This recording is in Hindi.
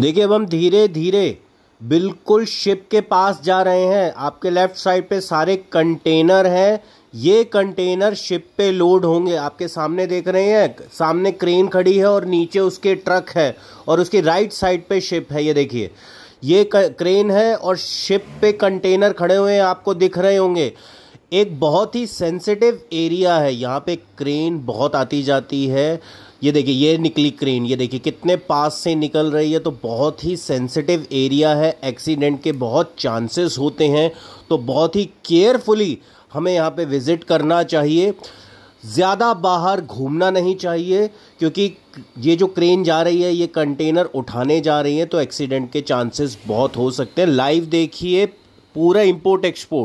देखिए अब हम धीरे धीरे बिल्कुल शिप के पास जा रहे हैं आपके लेफ्ट साइड पे सारे कंटेनर हैं ये कंटेनर शिप पे लोड होंगे आपके सामने देख रहे हैं सामने क्रेन खड़ी है और नीचे उसके ट्रक है और उसकी राइट साइड पे शिप है ये देखिए ये क्रेन है और शिप पे कंटेनर खड़े हुए हैं आपको दिख रहे होंगे एक बहुत ही सेंसिटिव एरिया है यहाँ पे क्रेन बहुत आती जाती है ये देखिए ये निकली क्रेन ये देखिए कितने पास से निकल रही है तो बहुत ही सेंसिटिव एरिया है एक्सीडेंट के बहुत चांसेस होते हैं तो बहुत ही केयरफुली हमें यहाँ पे विज़िट करना चाहिए ज़्यादा बाहर घूमना नहीं चाहिए क्योंकि ये जो क्रेन जा रही है ये कंटेनर उठाने जा रही है तो एक्सीडेंट के चांसेस बहुत हो सकते हैं लाइव देखिए पूरा इम्पोर्ट एक्सपोर्ट